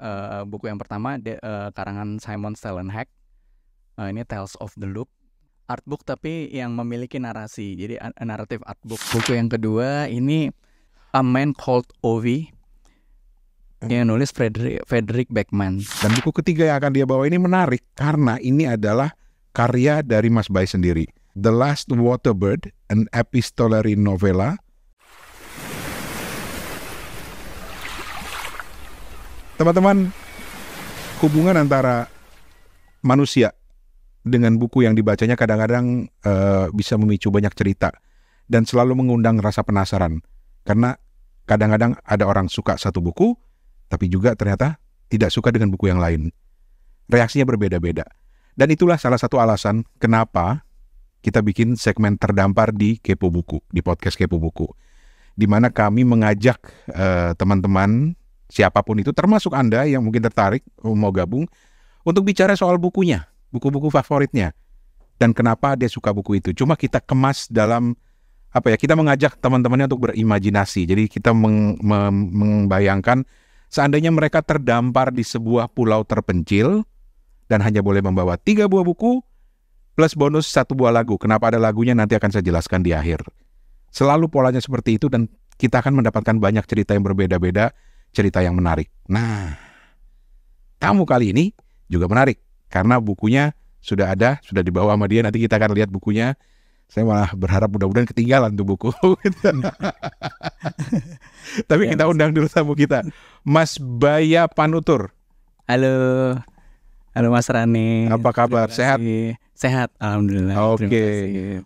Eh, buku yang pertama de, uh, karangan Simon Stellenhack. Uh, eh, ini Tales of the Loop. Artbook tapi yang memiliki narasi. Jadi uh, naratif narrative artbook. Buku yang kedua ini A Man Called Ovi. Hmm. Yang nulis Frederick, Frederick Beckman. Dan buku ketiga yang akan dia bawa ini menarik karena ini adalah karya dari Mas Bay sendiri. The Last Waterbird, an epistolary novella Teman-teman, hubungan antara manusia dengan buku yang dibacanya kadang-kadang uh, bisa memicu banyak cerita dan selalu mengundang rasa penasaran. Karena kadang-kadang ada orang suka satu buku tapi juga ternyata tidak suka dengan buku yang lain. Reaksinya berbeda-beda. Dan itulah salah satu alasan kenapa kita bikin segmen terdampar di Kepo Buku, di podcast Kepo Buku. Di mana kami mengajak eh, teman-teman uh, teman -teman siapapun itu termasuk Anda yang mungkin tertarik oh, mau gabung untuk bicara soal bukunya, buku-buku favoritnya dan kenapa dia suka buku itu. Cuma kita kemas dalam apa ya? Kita mengajak teman-temannya untuk berimajinasi. Jadi kita meng, mem, membayangkan seandainya mereka terdampar di sebuah pulau terpencil dan hanya boleh membawa tiga buah buku plus bonus satu buah lagu. Kenapa ada lagunya nanti akan saya jelaskan di akhir. Selalu polanya seperti itu dan kita akan mendapatkan banyak cerita yang berbeda-beda cerita yang menarik. Nah, tamu kali ini juga menarik karena bukunya sudah ada, sudah dibawa sama dia. Nanti kita akan lihat bukunya. Saya malah berharap mudah-mudahan ketinggalan tuh buku. Tapi kita ya, undang dulu tamu kita, Mas Baya Panutur. Halo, Halo Mas Rani. Apa kabar? Sehat? Sehat, alhamdulillah. Oke. Okay.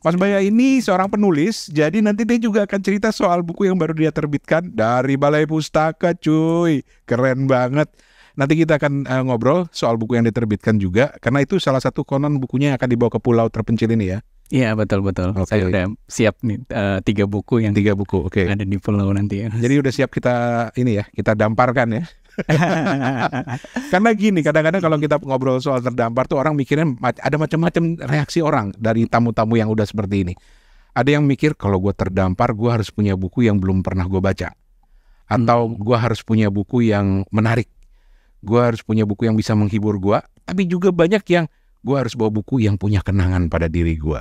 Mas Baya ini seorang penulis, jadi nanti dia juga akan cerita soal buku yang baru dia terbitkan dari Balai Pustaka, cuy. Keren banget. Nanti kita akan uh, ngobrol soal buku yang diterbitkan juga karena itu salah satu konon bukunya yang akan dibawa ke pulau terpencil ini ya. Iya betul betul. Okay. Saya udah siap nih uh, tiga buku yang tiga buku. Oke. Okay. Ada di pulau nanti ya. Jadi udah siap kita ini ya kita damparkan ya. Karena gini, kadang-kadang kalau kita ngobrol soal terdampar tuh orang mikirin ada macam-macam reaksi orang dari tamu-tamu yang udah seperti ini. Ada yang mikir kalau gue terdampar, gue harus punya buku yang belum pernah gue baca, atau hmm. gue harus punya buku yang menarik, gue harus punya buku yang bisa menghibur gue. Tapi juga banyak yang gue harus bawa buku yang punya kenangan pada diri gue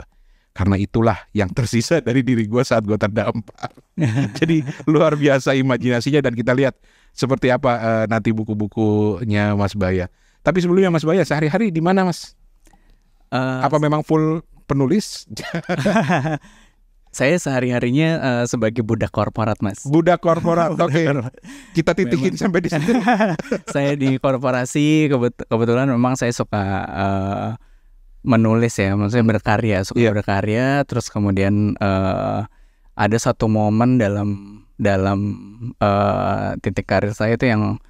karena itulah yang tersisa dari diri gue saat gue terdampar. Jadi luar biasa imajinasinya dan kita lihat seperti apa uh, nanti buku-bukunya Mas Baya. Tapi sebelumnya Mas Baya sehari-hari di mana Mas? Uh, apa memang full penulis? Saya sehari-harinya uh, sebagai budak korporat, Mas. Budak korporat, oke. Okay. Kita titikin memang. sampai di sini. saya di korporasi, kebet kebetulan memang saya suka uh, menulis ya, maksudnya berkarya, suka yeah. berkarya. Terus kemudian uh, ada satu momen dalam dalam uh, titik karir saya itu yang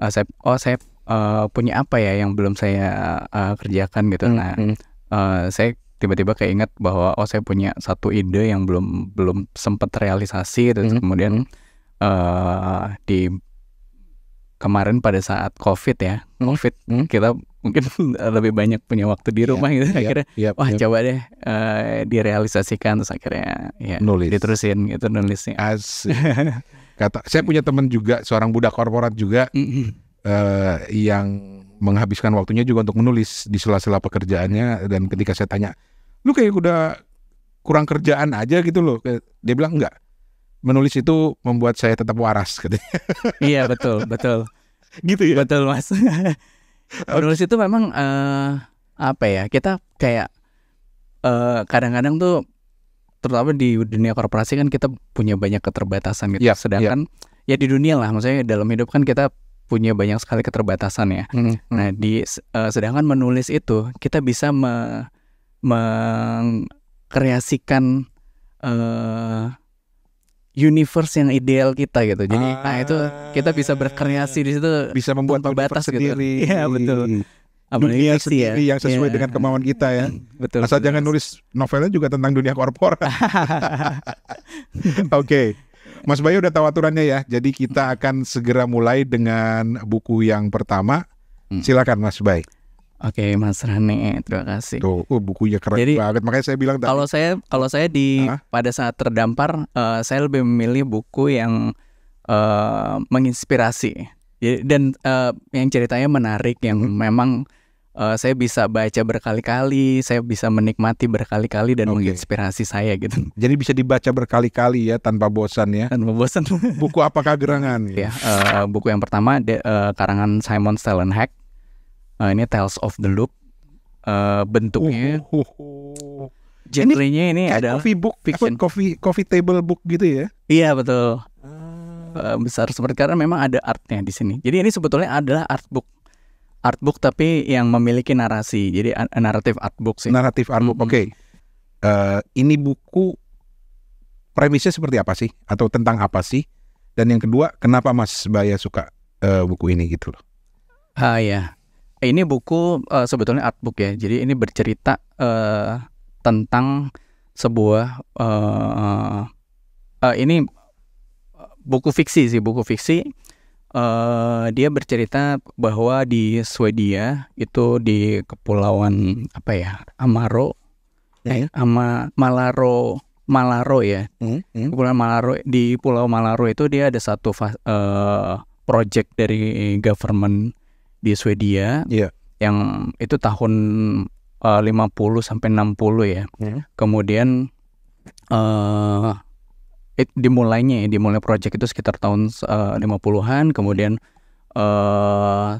uh, saya oh saya uh, punya apa ya yang belum saya uh, kerjakan gitu. Hmm, nah, hmm. Uh, saya tiba-tiba keinget bahwa oh saya punya satu ide yang belum belum sempat realisasi terus hmm. kemudian Uh, di kemarin pada saat covid ya hmm. covid hmm. kita mungkin lebih banyak punya waktu di rumah yeah, gitu iya, akhirnya yeah, wah yeah. coba deh uh, direalisasikan terus akhirnya ya nulis. diterusin gitu nulisnya As- kata saya punya teman juga seorang budak korporat juga mm uh, yang menghabiskan waktunya juga untuk menulis di sela-sela pekerjaannya dan ketika saya tanya lu kayak udah kurang kerjaan aja gitu loh dia bilang enggak menulis itu membuat saya tetap waras katanya iya betul betul gitu ya betul mas menulis itu memang uh, apa ya kita kayak eh, kadang-kadang uh, kadang -kadang tuh terutama di dunia korporasi kan kita punya banyak keterbatasan gitu. Yeah, iya. Sedangkan yeah. ya di dunia lah, maksudnya dalam hidup kan kita punya banyak sekali keterbatasan ya. Mm -hmm. Nah, di uh, sedangkan menulis itu kita bisa me mengkreasikan uh, universe yang ideal kita gitu. Jadi ah, nah itu kita bisa berkreasi di situ ah, bisa membuat batas gitu. Iya, betul. Mm-hmm dunia sendiri ya? yang sesuai yeah. dengan kemauan kita ya. Betul. Asal betul. jangan nulis novelnya juga tentang dunia korporat. Oke. okay. Mas Bayu udah tahu aturannya ya. Jadi kita akan segera mulai dengan buku yang pertama. Hmm. Silakan Mas Bay. Oke, okay, Mas Rani, terima kasih. Tuh, oh, bukunya keren Jadi, banget. Makanya saya bilang Kalau saya kalau saya di Hah? pada saat terdampar, uh, saya lebih memilih buku yang uh, menginspirasi. Jadi, dan uh, yang ceritanya menarik yang hmm. memang uh, saya bisa baca berkali-kali, saya bisa menikmati berkali-kali dan okay. menginspirasi saya gitu. Jadi bisa dibaca berkali-kali ya tanpa bosan ya. Tanpa bosan. buku apakah gerangan? Gitu? Ya, ya uh, buku yang pertama de, uh, karangan Simon Stellenhack. Uh, ini Tales of the Loop. Uh, bentuknya uh, uh, uh, uh. Genrenya ini, ini ada coffee book, fiction. coffee coffee table book gitu ya? Iya betul. Uh, besar seperti karena memang ada artnya di sini. Jadi ini sebetulnya adalah art book artbook tapi yang memiliki narasi. Jadi naratif artbook sih. Naratif artbook. Oke. Okay. Uh, eh, ini buku premisnya seperti apa sih atau tentang apa sih? Dan yang kedua, kenapa Mas Baya suka uh, buku ini gitu loh? Ah uh, ya. Ini buku uh, sebetulnya artbook ya. Jadi ini bercerita uh, tentang sebuah uh, uh, ini buku fiksi sih, buku fiksi uh, dia bercerita bahwa di Swedia itu di kepulauan apa ya Amaro, hmm. eh, ama Malaro Malaro ya, hmm. Hmm. kepulauan Malaro di Pulau Malaro itu dia ada satu uh, project dari government di Swedia yeah. yang itu tahun eh, uh, 50 sampai 60 ya. Hmm. Kemudian uh, it, dimulainya ya, dimulai project itu sekitar tahun eh, uh, 50-an, kemudian uh,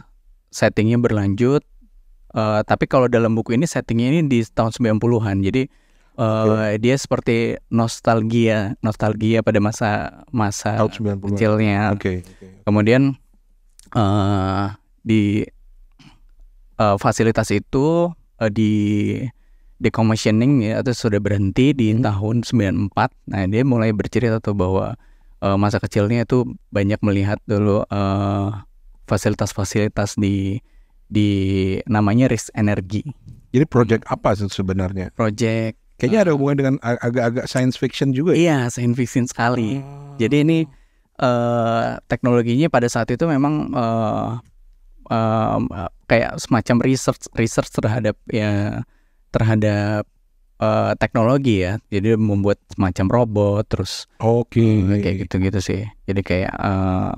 settingnya berlanjut. Uh, tapi kalau dalam buku ini settingnya ini di tahun 90-an. Jadi uh, okay. Iya. dia seperti nostalgia, nostalgia pada masa masa kecilnya. Oke. Okay. Kemudian uh, di uh, fasilitas itu uh, di decommissioning ya atau sudah berhenti di hmm. tahun 94. Nah, dia mulai bercerita tuh bahwa uh, masa kecilnya itu banyak melihat dulu eh, fasilitas-fasilitas uh, di di namanya risk energi. Jadi project apa sebenarnya? Project Kayaknya uh, ada hubungan dengan agak-agak science fiction juga. Ya? Iya, science fiction sekali. Ah. Jadi ini uh, teknologinya pada saat itu memang uh, uh, kayak semacam research research terhadap ya terhadap uh, teknologi ya. Jadi membuat semacam robot terus Oke. Okay. Eh, kayak gitu-gitu sih. Jadi kayak uh,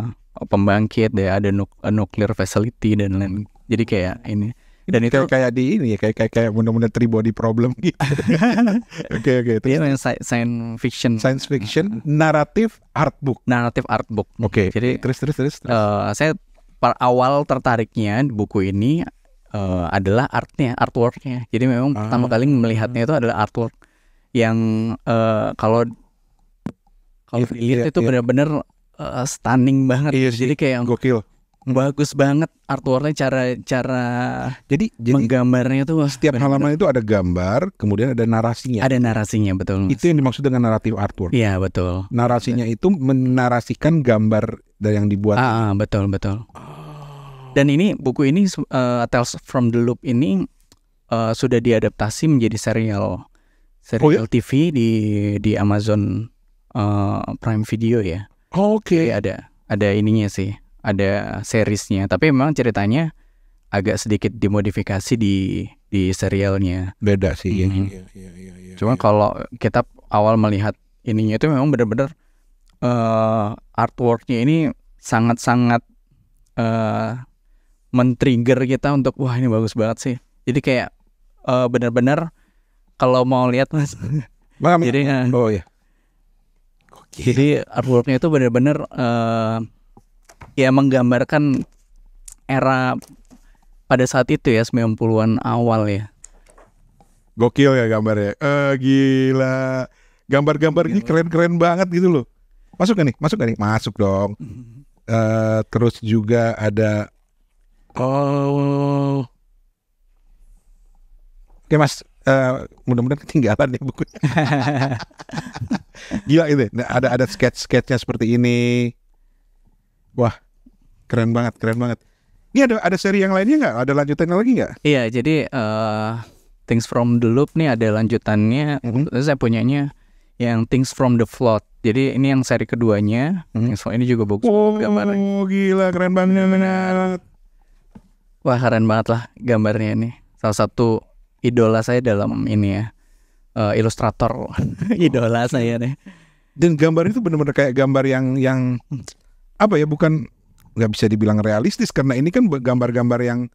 pembangkit ya ada nuk nuklir facility dan lain. Jadi kayak ini dan itu kayak, kayak di ini ya kayak kayak kayak benar-benar tribody body problem gitu. Oke oke itu. Iya science fiction. Science fiction, naratif art book. Naratif art book. Oke. Okay. Jadi terus terus terus. terus. Uh, saya awal tertariknya buku ini uh, adalah artnya, artworknya. Jadi memang ah. pertama kali melihatnya itu adalah artwork yang uh, kalau kalau iya, dilihat yeah, itu yeah. benar-benar uh, stunning banget. Iya, yeah, jadi kayak gokil. Hmm. Bagus banget artworknya cara cara jadi, menggambarnya itu setiap bener -bener. halaman itu ada gambar kemudian ada narasinya. Ada narasinya betul. Mas. Itu yang dimaksud dengan naratif artwork. Iya betul. Narasinya betul. itu menarasikan gambar yang dibuat. Ah, ah betul betul. Oh dan ini buku ini uh, Tales from the Loop ini uh, sudah diadaptasi menjadi serial serial oh, ya? TV di di Amazon uh, Prime Video ya. Oh, Oke. Okay. ada ada ininya sih, ada seriesnya. Tapi memang ceritanya agak sedikit dimodifikasi di di serialnya. Beda sih. Mm -hmm. ya, ya, ya, ya, Cuma ya. kalau kita awal melihat ininya itu memang benar-benar uh, artworknya ini sangat-sangat uh, men-trigger kita untuk wah ini bagus banget sih. Jadi kayak uh, benar-benar kalau mau lihat Mas. Bang, jadi eh, oh ya. Okay. Jadi artworknya itu benar-benar uh, ya menggambarkan era pada saat itu ya 90-an awal ya. Gokil ya gambarnya. Eh uh, gila. gambar gambar ini iya, keren-keren banget gitu loh. Masuk gak nih? Masuk gak nih? Masuk dong. Mm Uh, terus juga ada Oh. Oke mas, uh, mudah-mudahan ketinggalan ya buku. Gila itu, ya. nah, ada ada sketch-sketchnya seperti ini. Wah, keren banget, keren banget. Ini ada ada seri yang lainnya nggak? Ada lanjutannya lagi nggak? Iya, jadi uh, Things from the Loop nih ada lanjutannya. Mm-hmm. saya punyanya yang Things from the Float. Jadi ini yang seri keduanya. Mm-hmm. ini juga bagus. Oh, gila, keren banget. Wah keren banget lah gambarnya ini. Salah satu idola saya dalam ini ya. Uh, ilustrator idola saya nih. Dan gambar itu benar-benar kayak gambar yang yang apa ya bukan nggak bisa dibilang realistis karena ini kan gambar-gambar yang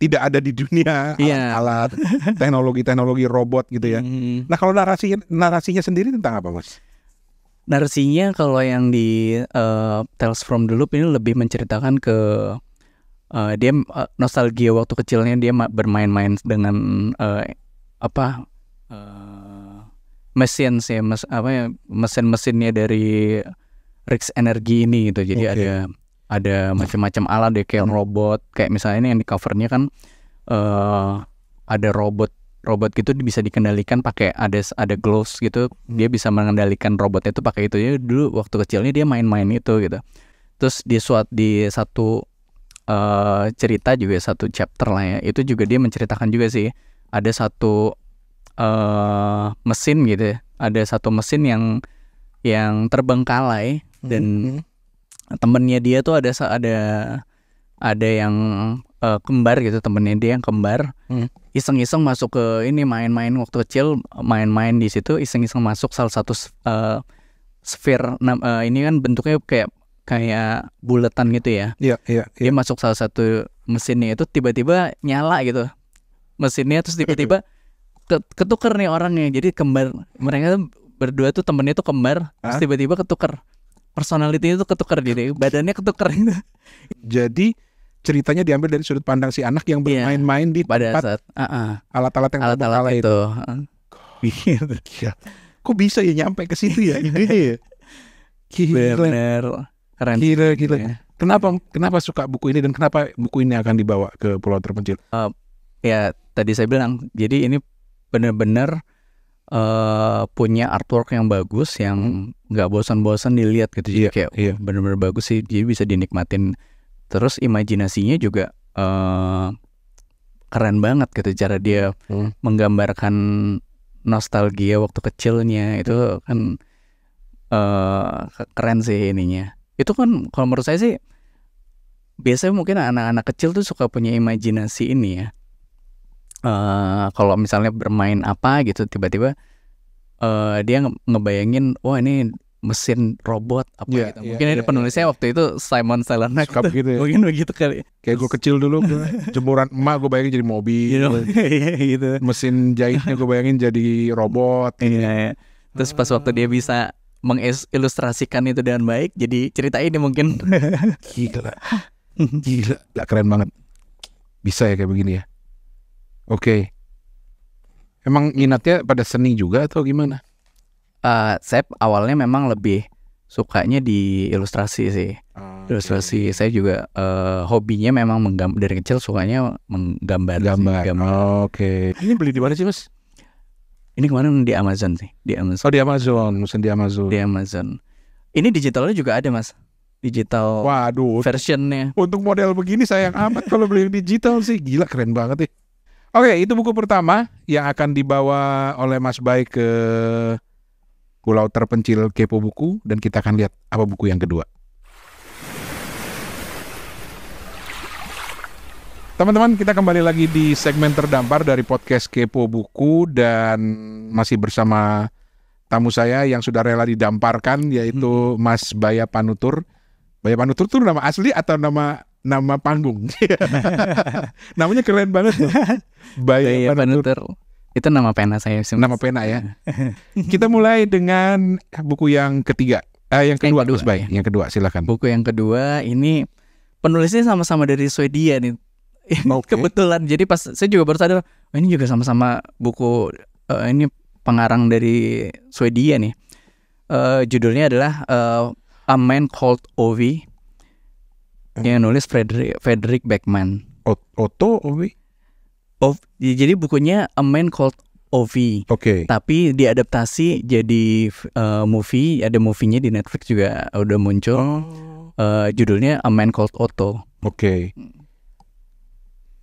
tidak ada di dunia yeah. alat teknologi-teknologi robot gitu ya. Mm. Nah kalau narasi narasinya sendiri tentang apa mas? Narasinya kalau yang di uh, Tales from the Loop ini lebih menceritakan ke uh, dia uh, nostalgia waktu kecilnya dia bermain-main dengan uh, apa uh, mesin sih mes, apa ya mesin-mesinnya dari Rix Energi ini gitu jadi okay. ada ada macam-macam alat deh ya, kayak hmm. robot kayak misalnya ini yang di covernya kan uh, ada robot robot gitu bisa dikendalikan pakai ada ada gloves gitu dia bisa mengendalikan robotnya itu pakai itu ya dulu waktu kecilnya dia main-main itu gitu terus di suat di satu Eh, cerita juga satu chapter lah ya itu juga dia menceritakan juga sih ada satu uh, mesin gitu ya ada satu mesin yang yang terbengkalai dan mm-hmm. temennya dia tuh ada ada ada yang uh, kembar gitu temennya dia yang kembar mm. iseng-iseng masuk ke ini main-main waktu kecil main-main di situ iseng-iseng masuk salah satu uh, sphere uh, ini kan bentuknya kayak kayak buletan gitu ya. Iya, iya. Dia iya. masuk salah satu mesinnya itu tiba-tiba nyala gitu. Mesinnya terus tiba-tiba ketuker nih orangnya. Jadi kembar mereka berdua tuh temennya tuh kembar, terus tiba-tiba ketuker. Personalitinya tuh ketuker jadi gitu, badannya ketuker gitu. Jadi ceritanya diambil dari sudut pandang si anak yang iya, bermain-main di Pada tempat saat, uh -uh. alat-alat yang alat-alat alat itu. itu. Kok bisa ya nyampe ke situ ya? Ini ya? Bener. Keren. Gila, gila. Ya. Kenapa kenapa suka buku ini dan kenapa buku ini akan dibawa ke pulau terpencil? Uh, ya tadi saya bilang, jadi ini benar-benar uh, punya artwork yang bagus yang nggak hmm. bosan-bosan dilihat gitu. Jadi yeah, kayak yeah. benar-benar bagus sih, jadi bisa dinikmatin. Terus imajinasinya juga uh, keren banget gitu cara dia hmm. menggambarkan nostalgia waktu kecilnya itu kan uh, keren sih ininya itu kan kalau menurut saya sih biasanya mungkin anak-anak kecil tuh suka punya imajinasi ini ya uh, kalau misalnya bermain apa gitu tiba-tiba uh, dia ngebayangin wah ini mesin robot apa yeah, gitu iya, mungkin yeah, iya, penulisnya yeah. waktu itu Simon Selena gitu ya. mungkin begitu kali kayak gue kecil dulu jemuran emak gue bayangin jadi mobil you iya, know? gitu. mesin jahitnya gue bayangin jadi robot gitu. yeah, yeah. terus pas waktu dia bisa mengilustrasikan itu dengan baik. Jadi cerita ini mungkin gila. Gila, gak keren banget. Bisa ya kayak begini ya. Oke. Okay. Emang minatnya pada seni juga atau gimana? Uh, eh, saya awalnya memang lebih sukanya di ilustrasi sih. Okay. Ah, ilustrasi saya juga uh, hobinya memang menggambar dari kecil sukanya menggambar. Gambar. gambar. Oke. Okay. Ini beli di mana sih, Mas? Ini kemarin di Amazon sih, di Amazon. Oh di Amazon, musim di Amazon. Di Amazon. Ini digitalnya juga ada mas, digital. Waduh. Versionnya. Untuk model begini sayang amat kalau beli digital sih, gila keren banget sih. Oke, itu buku pertama yang akan dibawa oleh Mas Baik ke pulau terpencil kepo buku dan kita akan lihat apa buku yang kedua. Teman-teman, kita kembali lagi di segmen terdampar dari podcast Kepo Buku dan masih bersama tamu saya yang sudah rela didamparkan yaitu hmm. Mas Baya Panutur. Baya Panutur itu nama asli atau nama nama panggung? Namanya keren banget. Tuh. Baya, Baya Panutur. Panutur. Itu nama pena saya sih. Nama pena ya. kita mulai dengan buku yang ketiga. Eh, yang kedua, yang kedua Mas Ya. Yang kedua, silahkan. Buku yang kedua ini penulisnya sama-sama dari Swedia nih okay. kebetulan jadi pas saya juga baru sadar oh, ini juga sama-sama buku uh, ini pengarang dari Swedia nih uh, judulnya adalah uh, A Man Called Ovi yang nulis Frederick Frederick Beckman Otto Ovi ya, jadi bukunya A Man Called Ovi. Oke. Okay. Tapi diadaptasi jadi uh, movie, ada movie-nya di Netflix juga udah muncul. Oh. Uh, judulnya A Man Called Otto. Oke. Okay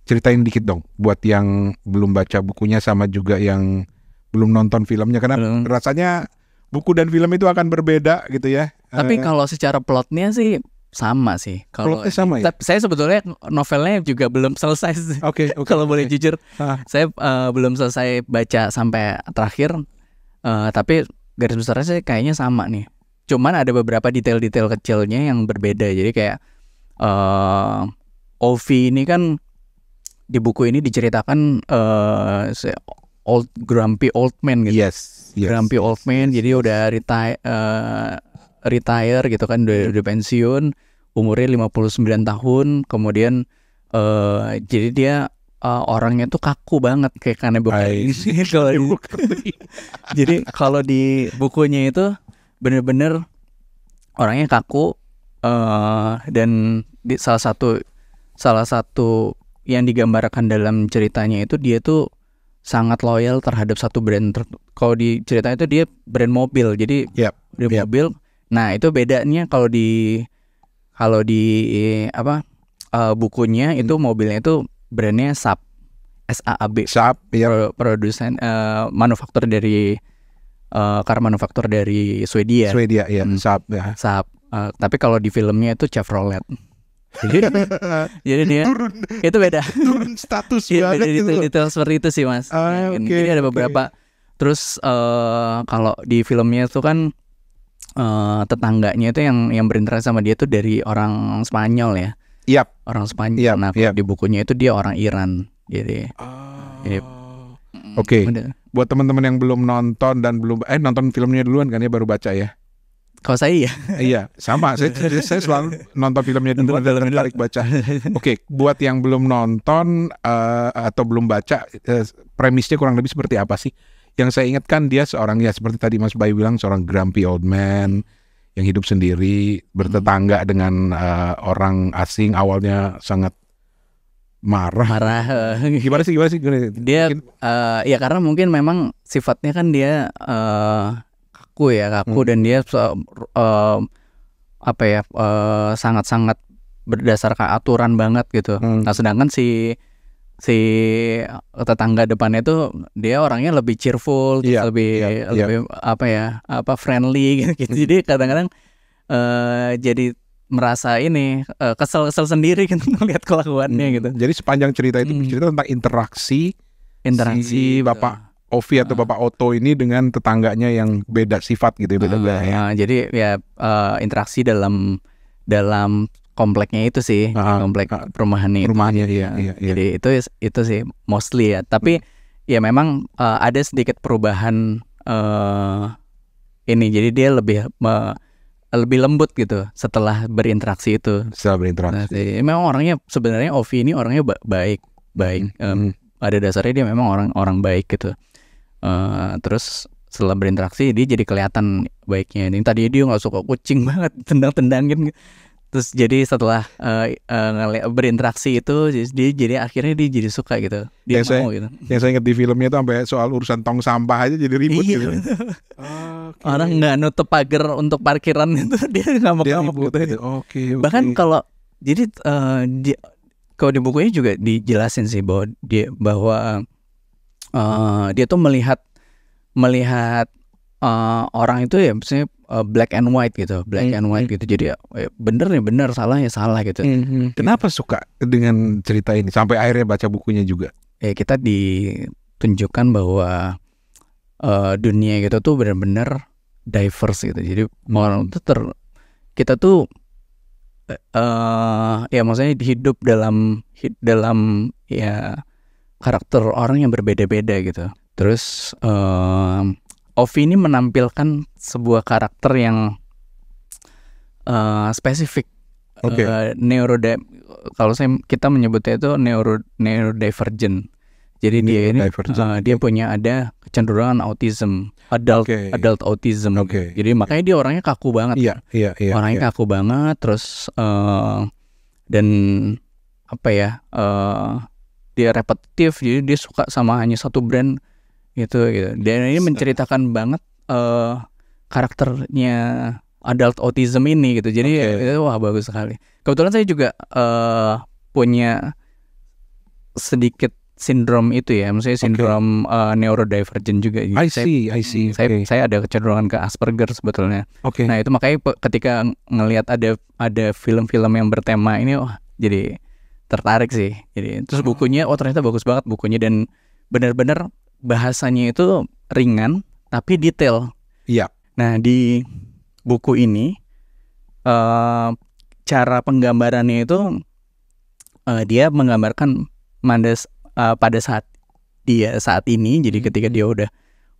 ceritain dikit dong buat yang belum baca bukunya sama juga yang belum nonton filmnya karena hmm. rasanya buku dan film itu akan berbeda gitu ya. Tapi uh, kalau secara plotnya sih sama sih. Kalau plotnya sama ya. Saya sebetulnya novelnya juga belum selesai. Oke. Okay, okay, kalau okay. boleh jujur, ah. saya uh, belum selesai baca sampai terakhir. Uh, tapi garis besarnya sih kayaknya sama nih. Cuman ada beberapa detail-detail kecilnya yang berbeda. Jadi kayak uh, Ovi ini kan di buku ini diceritakan uh, old grumpy old man gitu. Yes, yes. Grumpy old man jadi udah retire uh, retire gitu kan udah, udah pensiun umurnya 59 tahun kemudian uh, jadi dia uh, orangnya tuh kaku banget kayak karena buku jadi kalau di bukunya itu bener-bener orangnya kaku uh, dan di salah satu salah satu yang digambarkan dalam ceritanya itu dia tuh sangat loyal terhadap satu brand. Kalau di ceritanya itu dia brand mobil, jadi yep, brand yep. mobil. Nah itu bedanya kalau di kalau di apa uh, bukunya itu hmm. mobilnya itu brandnya Saab, SAAB. ya yep. produsen uh, manufaktur dari uh, car manufaktur dari Swedia. Swedia, ya. Hmm. Saab, ya. Saab. Uh, tapi kalau di filmnya itu Chevrolet. jadi dia turun, itu beda turun status ya, beda, gitu itu, itu seperti itu sih mas ah, okay, ada beberapa terus uh, kalau di filmnya tuh kan uh, tetangganya itu yang yang berinteraksi sama dia tuh dari orang Spanyol ya yep. orang Spanyol yep, nah yep. di bukunya itu dia orang Iran jadi oh. jadi Oke, okay. buat teman-teman yang belum nonton dan belum eh nonton filmnya duluan kan ya baru baca ya. Kalau saya iya. iya, sama. Saya, saya selalu nonton filmnya dulu dan tertarik baca. Oke, okay, buat yang belum nonton uh, atau belum baca, uh, premisnya kurang lebih seperti apa sih? Yang saya ingatkan dia seorang ya seperti tadi Mas Bayu bilang seorang grumpy old man yang hidup sendiri bertetangga hmm. dengan uh, orang asing awalnya sangat marah marah gimana sih gimana sih gimana? dia uh, ya karena mungkin memang sifatnya kan dia uh, kaku ya kaku hmm. dan dia uh, apa ya sangat sangat-sangat berdasarkan aturan banget gitu. Hmm. Nah sedangkan si si tetangga depannya tuh dia orangnya lebih cheerful, yeah, lebih yeah, iya. lebih yeah. apa ya apa friendly gitu. -gitu. Jadi kadang-kadang uh, jadi merasa ini uh, kesel kesel sendiri gitu melihat kelakuannya hmm. gitu. Jadi sepanjang cerita itu hmm. cerita tentang interaksi interaksi si bapak Ovi atau uh. Bapak Oto ini dengan tetangganya yang beda sifat gitu ya, beda uh, ya. Ah, jadi ya uh, interaksi dalam dalam kompleknya itu sih uh, komplek uh, perumahannya perumahannya itu. iya, iya, iya. Jadi itu itu sih mostly ya. Tapi uh, ya memang uh, ada sedikit perubahan uh, ini. Jadi dia lebih me, lebih lembut gitu setelah berinteraksi itu. Setelah berinteraksi. Nah, iya, memang orangnya sebenarnya Ovi ini orangnya baik baik. Hmm. Um, hmm. Pada dasarnya dia memang orang orang baik gitu Eh, terus setelah berinteraksi dia jadi kelihatan baiknya ini tadi dia nggak suka kucing banget tendang-tendangin terus jadi setelah uh, uh, berinteraksi itu dia jadi akhirnya dia jadi suka gitu dia yang mau saya, gitu yang saya inget di filmnya itu sampai soal urusan tong sampah aja jadi ribut iya, gitu okay. orang nggak nutup pagar untuk parkiran itu dia nggak mau dia ribut gitu. okay, gitu. okay. bahkan kalau jadi uh, dia, kalau di bukunya juga dijelasin sih bahwa dia bahwa uh, dia tuh melihat melihat uh, orang itu ya misalnya uh, eh, black and white gitu, black mm-hmm. and white mm-hmm. gitu. Jadi ya, ya, bener nih bener, salah ya salah gitu. Mm-hmm. Kenapa suka dengan cerita ini sampai akhirnya baca bukunya juga? eh kita ditunjukkan bahwa uh, dunia gitu tuh benar-benar diverse gitu. Jadi hmm. orang itu ter kita tuh uh, ya maksudnya hidup dalam hid, dalam ya karakter orang yang berbeda-beda gitu. Terus um, Ovi ini menampilkan sebuah karakter yang uh, spesifik. Okay. Uh, eh, neuro kalau saya kita menyebutnya itu neuro neurodivergent. Jadi dia ini uh, dia punya ada kecenderungan autism, adult okay. adult autism. Okay. Jadi makanya dia orangnya kaku banget. Iya, iya, yeah, Orangnya yeah. kaku banget terus uh, dan apa ya? Uh, dia repetitif jadi dia suka sama hanya satu brand gitu gitu dan ini menceritakan banget uh, karakternya adult autism ini gitu jadi okay. Ya, itu, wah bagus sekali kebetulan saya juga uh, punya sedikit sindrom itu ya maksudnya sindrom okay. uh, eh, neurodivergent juga gitu. I see, I see. Saya saya ada kecenderungan ke Asperger sebetulnya. Okay. Nah, itu makanya ketika ngelihat ada ada film-film yang bertema ini wah jadi tertarik sih jadi terus hmm. bukunya oh ternyata bagus banget bukunya dan benar-benar bahasanya itu ringan tapi detail iya nah di buku ini uh, cara penggambarannya itu uh, dia menggambarkan Mandes uh, pada saat dia saat ini jadi ketika dia hmm. udah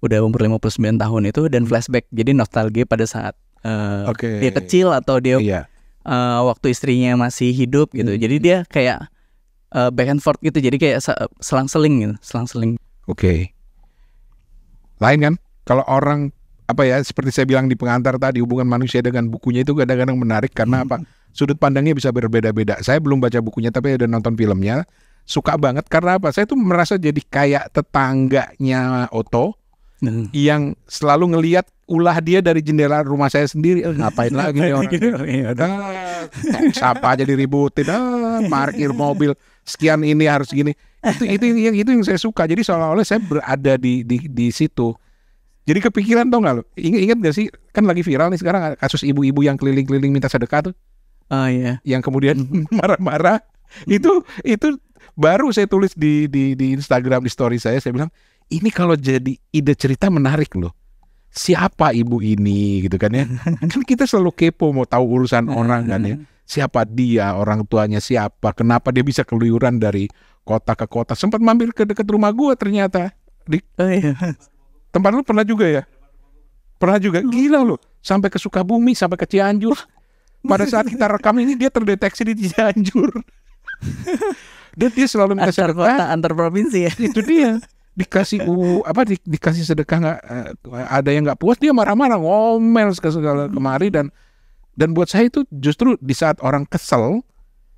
udah umur 59 tahun itu dan flashback jadi nostalgia pada saat uh, okay. dia kecil atau dia yeah uh, waktu istrinya masih hidup gitu. Hmm. Jadi dia kayak uh, back and forth gitu. Jadi kayak selang-seling gitu, selang-seling. Oke. Okay. Lain kan? Kalau orang apa ya seperti saya bilang di pengantar tadi hubungan manusia dengan bukunya itu kadang-kadang menarik karena hmm. apa? Sudut pandangnya bisa berbeda-beda. Saya belum baca bukunya tapi udah nonton filmnya. Suka banget karena apa? Saya tuh merasa jadi kayak tetangganya Oto hmm. yang selalu ngelihat ulah dia dari jendela rumah saya sendiri eh, ngapain lagi nih orang ah, siapa aja diributin ah, parkir mobil sekian ini harus gini itu itu yang itu yang saya suka jadi seolah-olah saya berada di di di situ jadi kepikiran tau nggak lo ingat ingat gak sih kan lagi viral nih sekarang kasus ibu-ibu yang keliling-keliling minta sedekah tuh oh, ah Yeah. yang kemudian hmm. marah-marah itu itu baru saya tulis di di di Instagram di story saya saya bilang ini kalau jadi ide cerita menarik loh siapa ibu ini gitu kan ya kan kita selalu kepo mau tahu urusan nah. orang kan ya siapa dia orang tuanya siapa kenapa dia bisa keluyuran dari kota ke kota sempat mampir ke dekat rumah gua ternyata di oh, iya. tempat lu pernah juga ya pernah juga gila lu, sampai ke Sukabumi sampai ke Cianjur pada saat kita rekam ini dia terdeteksi di Cianjur dan dia selalu minta antar kota antar provinsi ya itu dia dikasih u apa di, dikasih sedekah nggak eh, ada yang nggak puas dia marah-marah ngomel segala hmm. kemari dan dan buat saya itu justru di saat orang kesel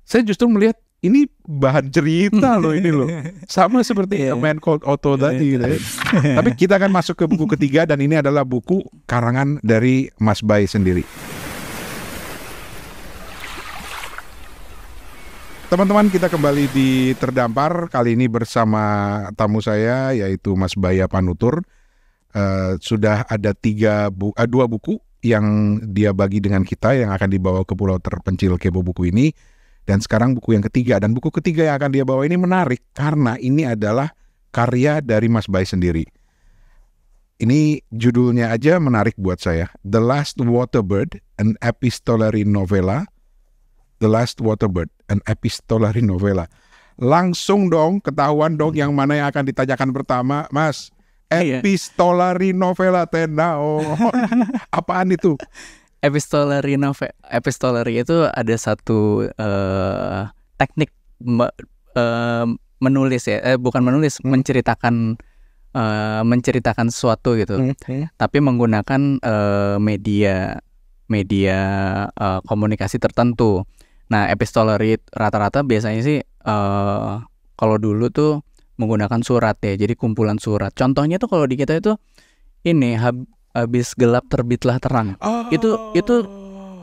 saya justru melihat ini bahan cerita loh ini loh sama seperti yeah. A Man Called Otto iya, tadi gitu ya. iya. tapi kita akan masuk ke buku ketiga dan ini adalah buku karangan dari Mas Bay sendiri Teman-teman kita kembali di Terdampar kali ini bersama tamu saya yaitu Mas Baya Panutur. Uh, sudah ada tiga bu uh, dua buku yang dia bagi dengan kita yang akan dibawa ke pulau terpencil Kebo buku ini dan sekarang buku yang ketiga dan buku ketiga yang akan dia bawa ini menarik karena ini adalah karya dari Mas Bay sendiri. Ini judulnya aja menarik buat saya. The Last Waterbird, an Epistolary Novella The Last Waterbird, an epistolary novella. Langsung dong ketahuan dong yang mana yang akan ditanyakan pertama, Mas. Iya. Epistolary novella tenao. Oh. Apaan itu? Epistolary novella. Epistolary itu ada satu uh, teknik me, uh, menulis ya, eh, bukan menulis, hmm. menceritakan uh, menceritakan sesuatu gitu. Hmm. hmm. Tapi menggunakan uh, media media uh, komunikasi tertentu. Nah, epistolary rata-rata biasanya sih uh, kalau dulu tuh menggunakan surat ya. Jadi kumpulan surat. Contohnya tuh kalau di kita itu ini hab, habis gelap terbitlah terang. Oh. Itu itu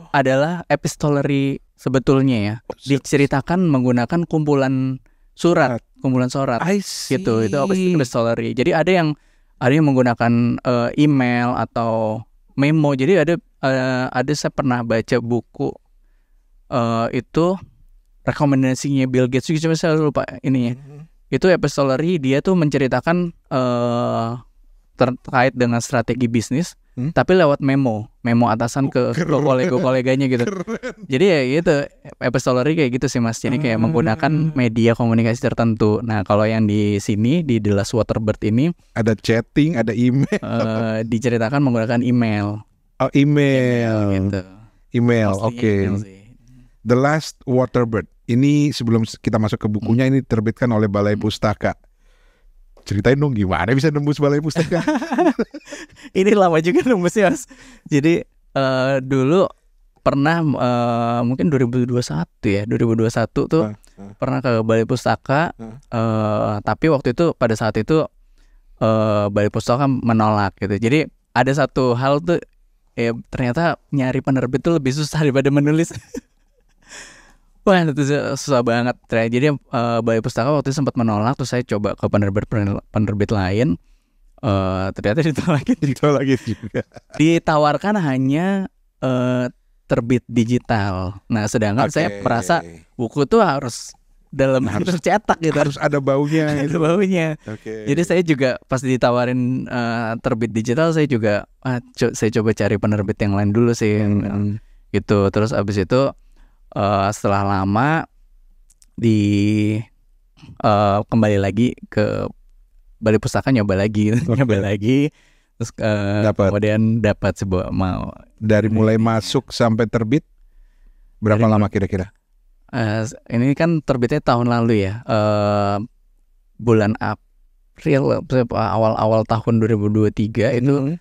adalah epistolary sebetulnya ya. Oh, Diceritakan menggunakan kumpulan surat, kumpulan surat. Gitu. Itu epistolary. Jadi ada yang ada yang menggunakan uh, email atau memo. Jadi ada uh, ada saya pernah baca buku Eh, itu rekomendasinya Bill Gates juga cuma saya lupa ini ya. Mm-hmm. Itu epistolary dia tuh menceritakan uh, terkait dengan strategi bisnis hmm? tapi lewat memo memo atasan oh, ke kolega-koleganya gitu keren. jadi ya itu epistolary kayak gitu sih mas jadi kayak hmm. menggunakan media komunikasi tertentu nah kalau yang di sini di The Last Waterbird ini ada chatting ada email uh, diceritakan menggunakan email oh email email, gitu. email oke okay. Gitu The Last Waterbird. Ini sebelum kita masuk ke bukunya hmm. ini terbitkan oleh Balai hmm. Pustaka. Ceritain dong gimana bisa nembus Balai Pustaka. ini lama juga nembusnya, Mas. Jadi uh, dulu pernah uh, mungkin 2021 ya, 2021 tuh uh, uh. pernah ke Balai Pustaka. Uh. Uh, tapi waktu itu pada saat itu uh, Balai Pustaka menolak gitu. Jadi ada satu hal tuh ya ternyata nyari penerbit tuh lebih susah daripada menulis. Wah, itu susah banget. Jadi uh, Bayu Pustaka waktu itu sempat menolak, terus saya coba ke penerbit penerbit lain. Uh, ternyata ditolakin, ditolakin juga. Ditawarkan hanya uh, terbit digital. Nah, sedangkan okay. saya merasa buku tuh harus dalam harus cetak gitu harus ada baunya gitu. ada baunya. Okay. Jadi saya juga pas ditawarin uh, terbit digital saya juga ah, co saya coba cari penerbit yang lain dulu sih hmm. gitu. Terus abis itu uh, setelah lama di uh, kembali lagi ke Balai Pustaka nyoba lagi, okay. nyoba lagi. Terus uh, eh, dapet. kemudian dapat sebuah mau dari mulai ini. masuk sampai terbit berapa dari, lama kira-kira? Uh, ini kan terbitnya tahun lalu ya. Uh, bulan April awal-awal tahun 2023 itu hmm.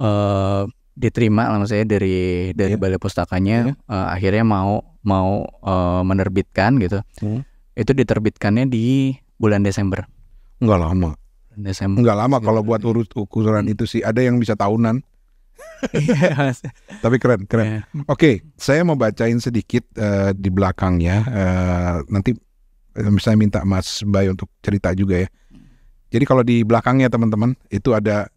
uh, diterima lah saya dari dari yeah. Balai Pustakanya yeah. Iya. uh, akhirnya mau mau uh, menerbitkan gitu. Hmm. Itu diterbitkannya di bulan Desember. Enggak lama. Desember. Enggak lama Desember. Iya. kalau buat urut ukuran itu sih ada yang bisa tahunan. Iya, Tapi keren, keren. Yeah. Oke, okay, saya mau bacain sedikit uh, di belakangnya. Uh, nanti misalnya minta Mas Bay untuk cerita juga ya. Jadi kalau di belakangnya teman-teman itu ada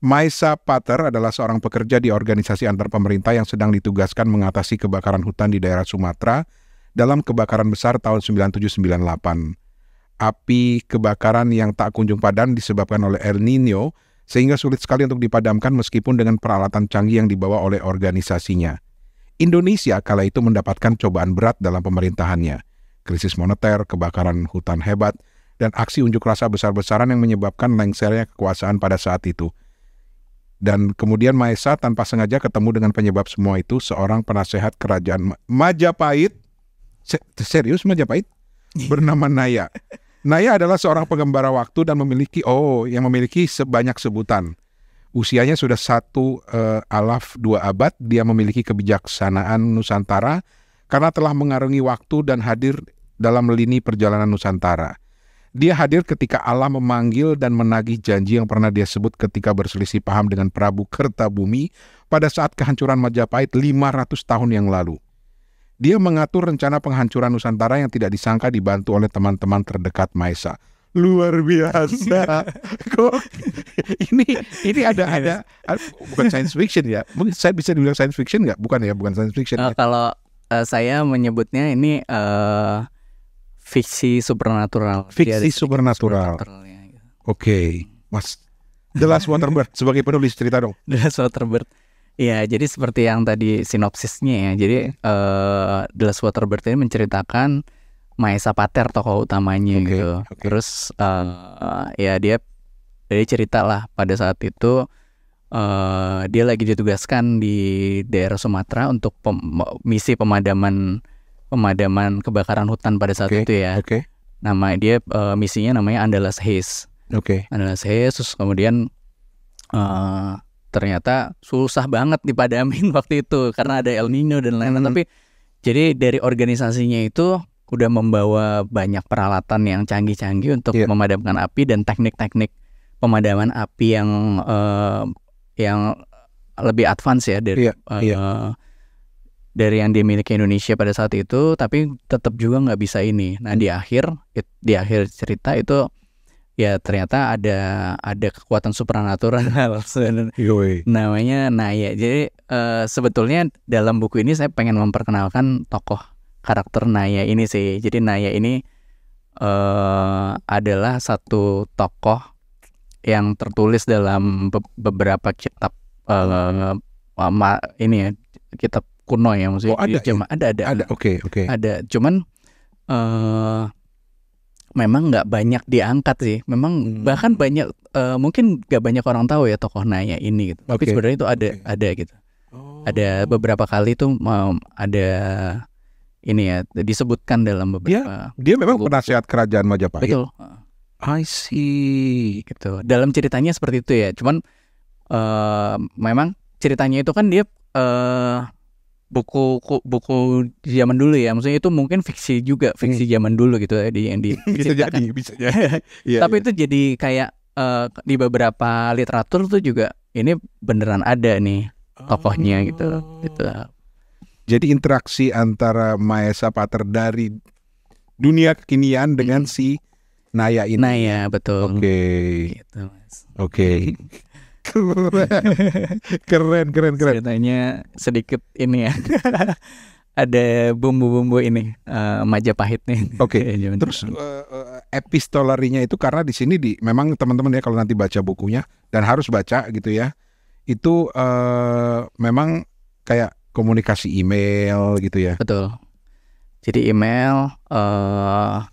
Maisa Pater adalah seorang pekerja di organisasi antar pemerintah yang sedang ditugaskan mengatasi kebakaran hutan di daerah Sumatera dalam kebakaran besar tahun 9798. Api kebakaran yang tak kunjung padam disebabkan oleh El Nino sehingga sulit sekali untuk dipadamkan meskipun dengan peralatan canggih yang dibawa oleh organisasinya. Indonesia kala itu mendapatkan cobaan berat dalam pemerintahannya. Krisis moneter, kebakaran hutan hebat, dan aksi unjuk rasa besar-besaran yang menyebabkan lengsernya kekuasaan pada saat itu – dan kemudian Maesa tanpa sengaja ketemu dengan penyebab semua itu seorang penasehat kerajaan Majapahit. Serius Majapahit? Iya. Bernama Naya. Naya adalah seorang pengembara waktu dan memiliki oh yang memiliki sebanyak sebutan. Usianya sudah satu eh, alaf dua abad. Dia memiliki kebijaksanaan Nusantara karena telah mengarungi waktu dan hadir dalam lini perjalanan Nusantara. Dia hadir ketika Allah memanggil dan menagih janji yang pernah dia sebut ketika berselisih paham dengan Prabu Kertabumi pada saat kehancuran Majapahit 500 tahun yang lalu. Dia mengatur rencana penghancuran Nusantara yang tidak disangka dibantu oleh teman-teman terdekat Maesa. Luar biasa. Kok ini ini iya, ada ada bukan science fiction ya? Mungkin saya bisa dibilang science fiction nggak? Bukan ya, bukan science fiction. Uh, ya. Kalau uh, saya menyebutnya ini uh, fiksi supernatural. Fiksi supernatural. supernatural gitu. Oke, okay. Mas. The Last Waterbird sebagai penulis cerita dong. The Last Waterbird. Iya, jadi seperti yang tadi sinopsisnya ya. Jadi uh, The Last Waterbird ini menceritakan Maesa Pater tokoh utamanya okay, gitu. Okay. Terus uh, ya dia jadi cerita lah pada saat itu uh, dia lagi ditugaskan di daerah Sumatera untuk pem misi pemadaman pemadaman kebakaran hutan pada saat okay. itu ya. Oke. Okay. Nama dia uh, misinya namanya Andalas Haze. Oke. Okay. Andalas Haze terus kemudian uh, ternyata susah banget dipadamin waktu itu karena ada El Nino dan lain-lain -hmm. tapi jadi dari organisasinya itu udah membawa banyak peralatan yang canggih-canggih untuk yeah. memadamkan api dan teknik-teknik pemadaman api yang uh, yang lebih advance ya dari yeah. Uh, yeah dari yang dimiliki Indonesia pada saat itu tapi tetap juga nggak bisa ini nah di akhir di akhir cerita itu ya ternyata ada ada kekuatan supranatural nah, namanya Naya jadi uh, sebetulnya dalam buku ini saya pengen memperkenalkan tokoh karakter Naya ini sih jadi Naya ini uh, adalah satu tokoh yang tertulis dalam be beberapa kitab uh, ini ya kitab kuno ya maksudnya. Oh, ada iya, ya? cuma ya? ada ada. Ada. Oke, okay, oke. Okay. Ada. Cuman uh, memang nggak banyak diangkat sih. Memang hmm. bahkan banyak uh, mungkin nggak banyak orang tahu ya tokoh Naya ini gitu. Okay. Tapi sebenarnya itu ada okay. ada gitu. Oh. Ada beberapa kali tuh um, ada ini ya disebutkan dalam beberapa. Dia, dia memang buku. penasihat kerajaan Majapahit. Betul. Ah, I see. Gitu. Dalam ceritanya seperti itu ya. Cuman uh, memang ceritanya itu kan dia uh, buku buku, zaman dulu ya maksudnya itu mungkin fiksi juga fiksi hmm. zaman dulu gitu ya di yang di bisa jadi bisa jadi ya, tapi ya. itu jadi kayak uh, di beberapa literatur tuh juga ini beneran ada nih tokohnya gitu, oh. gitu gitu jadi interaksi antara Maesa Pater dari dunia kekinian dengan hmm. si Naya ini Naya betul oke okay. gitu, Oke. Okay. keren keren keren ceritanya sedikit ini ya ada bumbu-bumbu ini uh, Majapahit nih. Oke. Okay. Terus uh, epistolarinya itu karena di sini di memang teman-teman ya kalau nanti baca bukunya dan harus baca gitu ya. Itu uh, memang kayak komunikasi email gitu ya. Betul. Jadi email uh,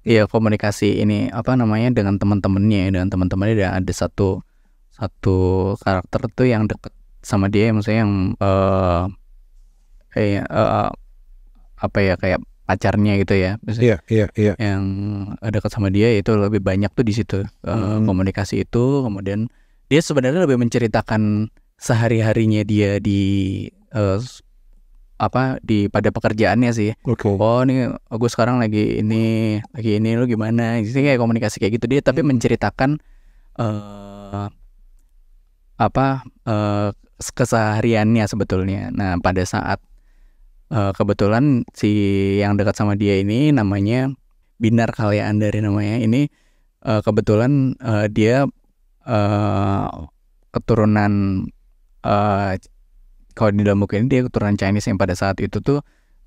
Iya komunikasi ini apa namanya dengan teman-temannya ya, dengan teman-temannya ada ada satu satu karakter tuh yang deket sama dia maksudnya yang uh, eh, kayak uh, eh, apa ya kayak pacarnya gitu ya maksudnya yeah, yeah, yeah. yang dekat sama dia itu lebih banyak tuh di situ mm -hmm. komunikasi itu kemudian dia sebenarnya lebih menceritakan sehari harinya dia di uh, apa di pada pekerjaannya sih. Okay. Oh nih gue sekarang lagi ini lagi ini lu gimana? Jadi kayak komunikasi kayak gitu dia tapi hmm. menceritakan uh, apa uh, kesehariannya sebetulnya. Nah pada saat uh, kebetulan si yang dekat sama dia ini namanya Binar Kalyaan dari namanya ini uh, kebetulan uh, dia uh, keturunan uh, kalau di dalam buku ini dia keturunan Chinese yang pada saat itu tuh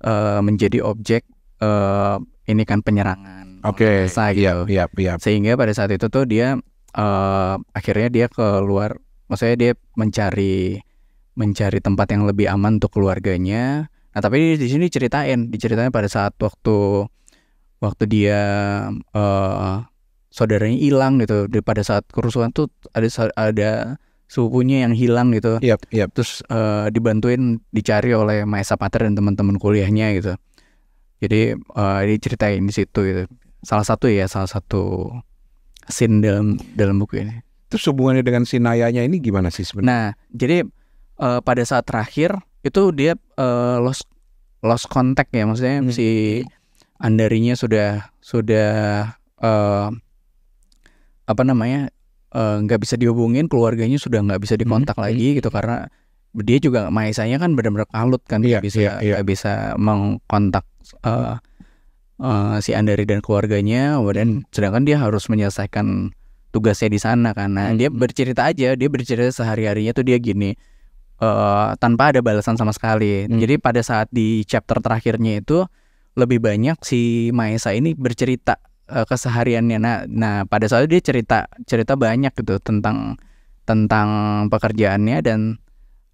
uh, menjadi objek uh, ini kan penyerangan Oke okay. gitu. Yep, yep, yep. sehingga pada saat itu tuh dia uh, akhirnya dia keluar maksudnya dia mencari mencari tempat yang lebih aman untuk keluarganya nah tapi di sini ceritain, diceritain pada saat waktu waktu dia uh, saudaranya hilang gitu pada saat kerusuhan tuh ada ada sukunya yang hilang gitu. Yep, yep. Terus uh, dibantuin dicari oleh Maesa Pater dan teman-teman kuliahnya gitu. Jadi uh, eh, ceritain di situ gitu. Salah satu ya salah satu scene dalam dalam buku ini. Terus hubungannya dengan sinayanya ini gimana sih sebenarnya? Nah, jadi uh, pada saat terakhir itu dia uh, lost lost contact ya maksudnya hmm. si Andarinya sudah sudah uh, apa namanya Eh, nggak uh, bisa dihubungin keluarganya sudah nggak bisa hmm, dikontak hmm. lagi gitu karena dia juga Maesanya kan benar-benar kalut kan nggak yeah, bisa iya, iya. nggak yeah, yeah. bisa mengkontak uh, uh, si Andari dan keluarganya dan hmm. sedangkan dia harus menyelesaikan tugasnya di sana karena hmm. dia bercerita aja dia bercerita sehari harinya tuh dia gini uh, tanpa ada balasan sama sekali hmm. jadi pada saat di chapter terakhirnya itu lebih banyak si Maesa ini bercerita uh, kesehariannya. Nah, nah pada saat itu dia cerita cerita banyak gitu tentang tentang pekerjaannya dan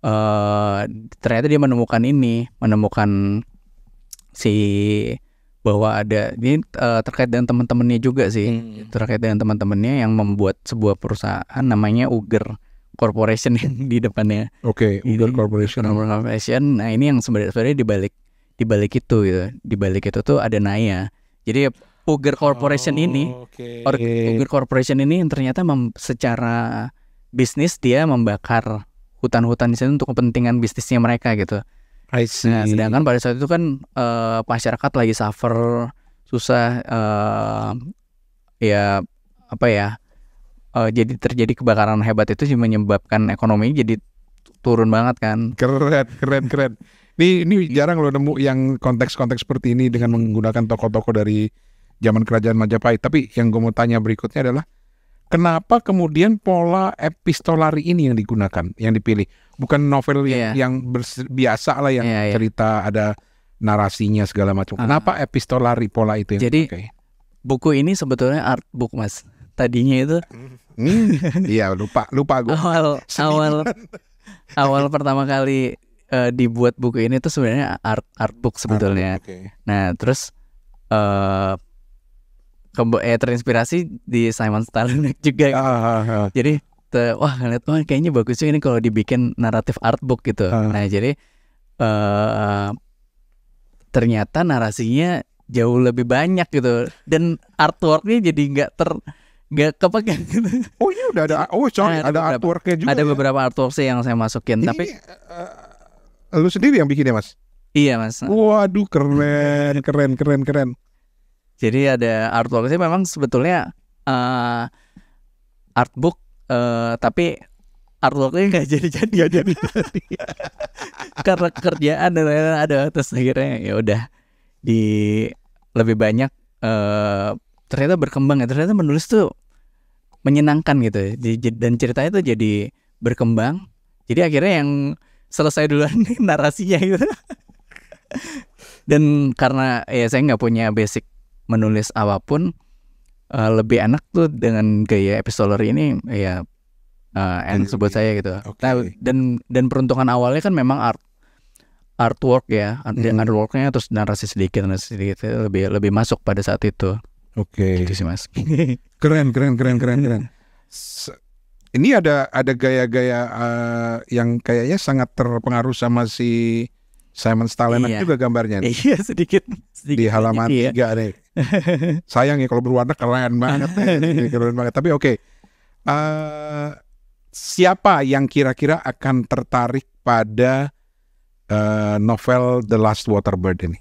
uh, ternyata dia menemukan ini, menemukan si bahwa ada ini uh, terkait dengan teman-temannya juga sih, hmm. terkait dengan teman-temannya yang membuat sebuah perusahaan namanya Uger Corporation yang di depannya. Oke, okay, Uger Corporation. Uger Corporation. Nah ini yang sebenarnya sebenarnya dibalik dibalik itu gitu, dibalik itu tuh ada Naya. Jadi Uger oh, Corporation oh, ini, okay. Uger Corporation ini ternyata mem, secara bisnis dia membakar hutan-hutan di sana untuk kepentingan bisnisnya mereka gitu. I nah, see. Nah, sedangkan pada saat itu kan uh, masyarakat lagi suffer, susah, uh, ya apa ya, uh, jadi terjadi kebakaran hebat itu sih menyebabkan ekonomi jadi turun banget kan. Keren, keren, keren. Ini ini jarang lo nemu yang konteks-konteks seperti ini dengan menggunakan tokoh-tokoh dari zaman kerajaan Majapahit. Tapi yang gue mau tanya berikutnya adalah kenapa kemudian pola epistolari ini yang digunakan, yang dipilih, bukan novel yeah. yang, iya. yang biasa lah yang yeah, yeah. cerita ada narasinya segala macam. Uh. Kenapa epistolari pola itu? Yang Jadi dipakai? buku ini sebetulnya art book mas. Tadinya itu, hmm. iya lupa lupa gue. awal awal awal pertama kali uh, dibuat buku ini tuh sebenarnya art art book sebetulnya. Art, okay. Nah terus uh, ke eh, terinspirasi di Simon Stalinek juga. Uh, uh, uh. Jadi te- wah ngeliat wah kayaknya bagus sih ini kalau dibikin naratif art book gitu. Uh. Nah jadi uh, ternyata narasinya jauh lebih banyak gitu dan artworknya jadi nggak ter nggak kepegang gitu. Oh iya udah ada oh sorry nah, ada, ada artworknya juga. Ada ya? beberapa artwork sih yang saya masukin ini, tapi uh, eh, eh, lu sendiri yang bikin ya mas? Iya mas. Waduh keren keren keren keren. Jadi ada artwork sih memang sebetulnya uh, artbook uh, tapi artworknya nggak jadi jadi nggak jadi jadi karena kerjaan dan lain-lain ada terus akhirnya ya udah di lebih banyak uh, ternyata berkembang ya ternyata menulis tuh menyenangkan gitu ya. dan ceritanya tuh jadi berkembang jadi akhirnya yang selesai duluan narasinya gitu dan karena ya saya nggak punya basic menulis apapun uh, lebih enak tuh dengan gaya epistolary ini ya uh, enak okay. sebut saya gitu. Okay. Nah, dan dan peruntungan awalnya kan memang art artwork ya, art, mm -hmm. artworknya terus narasi sedikit, narasi sedikit lebih lebih masuk pada saat itu. Oke. Okay. Gitu sih mas. keren, keren, keren, keren, keren. Ini ada ada gaya-gaya uh, yang kayaknya sangat terpengaruh sama si Simon Stalenak iya. juga gambarnya. Nih. Iya sedikit, sedikit di halaman sedikit, iya. nih. Sayang ya kalau berwarna keren banget, ya, keren banget. Tapi oke, okay. uh, eh, siapa yang kira-kira akan tertarik pada uh, novel The Last Waterbird ini?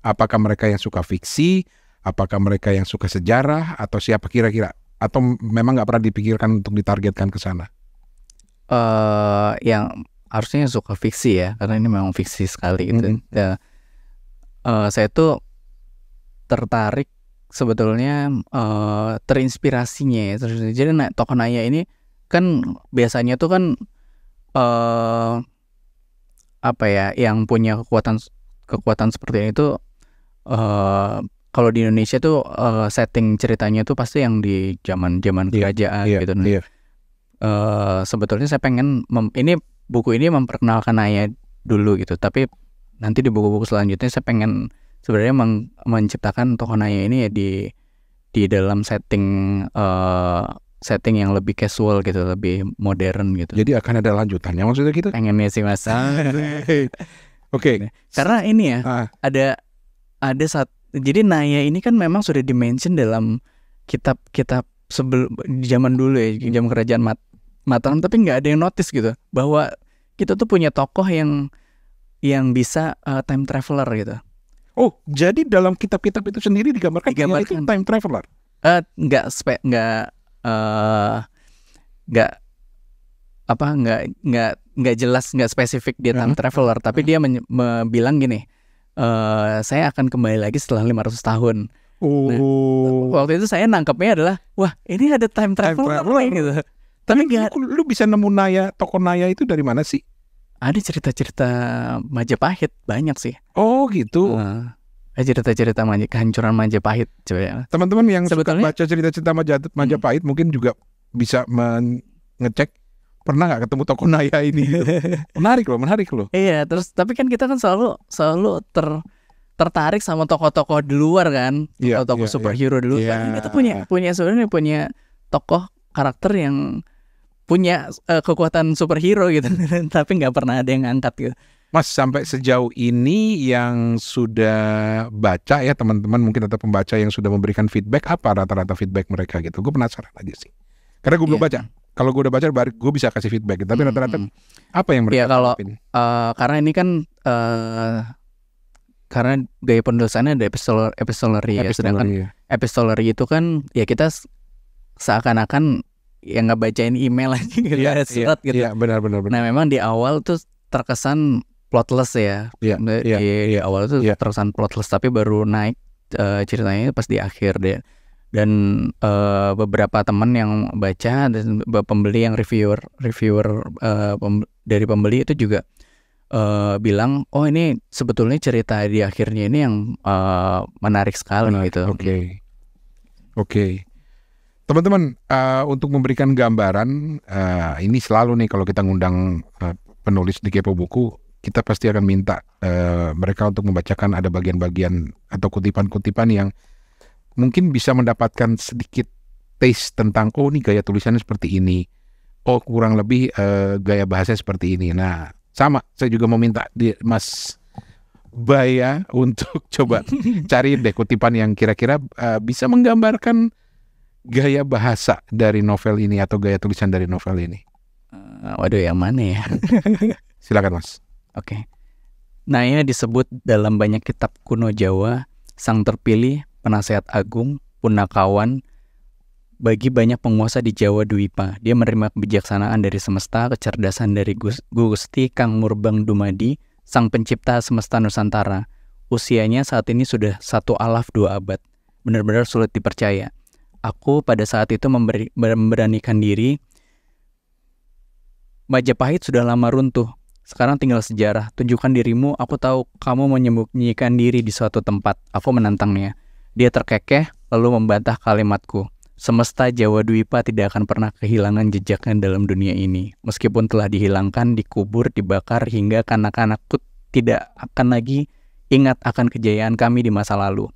Apakah mereka yang suka fiksi? Apakah mereka yang suka sejarah? Atau siapa kira-kira? Atau memang nggak pernah dipikirkan untuk ditargetkan ke sana? Uh, yang harusnya suka fiksi ya karena ini memang fiksi sekali gitu. Mm -hmm. ya, uh, saya tuh tertarik sebetulnya uh, terinspirasinya ya. Jadi nah, tokoh Naya ini kan biasanya tuh kan uh, apa ya yang punya kekuatan kekuatan seperti itu uh, kalau di Indonesia tuh uh, setting ceritanya tuh pasti yang di zaman zaman iya, kerajaan yeah, gitu yeah, iya. nah. Yeah. Uh, sebetulnya saya pengen mem ini buku ini memperkenalkan Naya dulu gitu tapi nanti di buku-buku selanjutnya saya pengen sebenarnya men menciptakan tokoh Naya ini ya di di dalam setting uh, setting yang lebih casual gitu, lebih modern gitu. Jadi akan ada lanjutannya maksudnya gitu? Pengennya sih mas. Ah, Oke. okay. Nah, karena ini ya ah. ada ada saat jadi Naya ini kan memang sudah dimention dalam kitab-kitab sebelum di zaman dulu ya, zaman kerajaan Mat Mataram tapi nggak ada yang notice gitu bahwa kita tuh punya tokoh yang yang bisa uh, time traveler gitu. Oh, jadi dalam kitab-kitab itu sendiri digambarkan, digambarkan. itu time traveler? Eh, uh, nggak spek, nggak uh, nggak apa nggak nggak nggak jelas nggak spesifik dia time -huh. Hmm. traveler tapi -huh. Hmm. dia bilang gini uh, saya akan kembali lagi setelah 500 tahun nah, oh. nah, waktu itu saya nangkepnya adalah wah ini ada time traveler, time traveler. gitu tapi gak... Iya. lu, lu bisa nemu Naya, toko Naya itu dari mana sih? Ada cerita-cerita Majapahit banyak sih. Oh gitu. Uh, cerita-cerita maj- kehancuran Majapahit coba. Ya. Teman-teman yang Sebetulnya, suka baca cerita-cerita Majapahit hmm. mungkin juga bisa mengecek pernah nggak ketemu toko Naya ini. menarik loh, menarik loh. Iya, terus tapi kan kita kan selalu selalu ter tertarik sama tokoh-tokoh di luar kan, iya, tokoh-tokoh yeah, iya. superhero yeah. di luar. Yeah. Kan kita punya punya sebenarnya punya tokoh karakter yang punya uh, kekuatan superhero gitu tapi nggak pernah ada yang angkat gitu Mas sampai sejauh ini yang sudah baca ya teman-teman mungkin atau pembaca yang sudah memberikan feedback apa rata-rata feedback mereka gitu gue penasaran aja sih karena gue belum iya. baca kalau gue udah baca baru gue bisa kasih feedback gitu. tapi rata-rata mm -hmm. apa yang mereka ya, kalau uh, karena ini kan uh, karena gaya penulisannya ada epistolary, epistolary ya sedangkan iya. epistolary itu kan ya kita seakan-akan yang nggak bacain email aja iya, iya, gitu yeah, ada surat yeah, gitu. yeah, benar benar benar. Nah, memang di awal tuh terkesan plotless ya. Iya. Yeah, yeah, iya. di awal tuh yeah. terkesan plotless tapi baru naik uh, ceritanya pas di akhir deh. Dan uh, beberapa teman yang baca dan pembeli yang reviewer reviewer uh, eh, pembeli, dari pembeli itu juga uh, bilang, "Oh, ini sebetulnya cerita di akhirnya ini yang uh, menarik sekali menarik. gitu." Oke. Okay. Oke. Okay. Teman-teman, uh, untuk memberikan gambaran, uh, ini selalu nih kalau kita ngundang uh, penulis di Kepo Buku, kita pasti akan minta uh, mereka untuk membacakan ada bagian-bagian atau kutipan-kutipan yang mungkin bisa mendapatkan sedikit taste tentang, oh ini gaya tulisannya seperti ini, oh kurang lebih uh, gaya bahasanya seperti ini. Nah, sama, saya juga mau minta di, Mas Baya untuk coba cari deh kutipan yang kira-kira uh, bisa menggambarkan gaya bahasa dari novel ini atau gaya tulisan dari novel ini? Uh, waduh, yang mana ya? Silakan mas. Oke. Okay. Naya disebut dalam banyak kitab kuno Jawa, sang terpilih, penasehat agung, punakawan, bagi banyak penguasa di Jawa Dwipa. Dia menerima kebijaksanaan dari semesta, kecerdasan dari Gusti Kang Murbang Dumadi, sang pencipta semesta Nusantara. Usianya saat ini sudah satu alaf dua abad. Benar-benar sulit dipercaya aku pada saat itu memberi, memberanikan diri. Majapahit sudah lama runtuh. Sekarang tinggal sejarah. Tunjukkan dirimu, aku tahu kamu menyembunyikan diri di suatu tempat. Aku menantangnya. Dia terkekeh, lalu membantah kalimatku. Semesta Jawa Dwipa tidak akan pernah kehilangan jejaknya dalam dunia ini. Meskipun telah dihilangkan, dikubur, dibakar, hingga kanak-kanakku tidak akan lagi ingat akan kejayaan kami di masa lalu.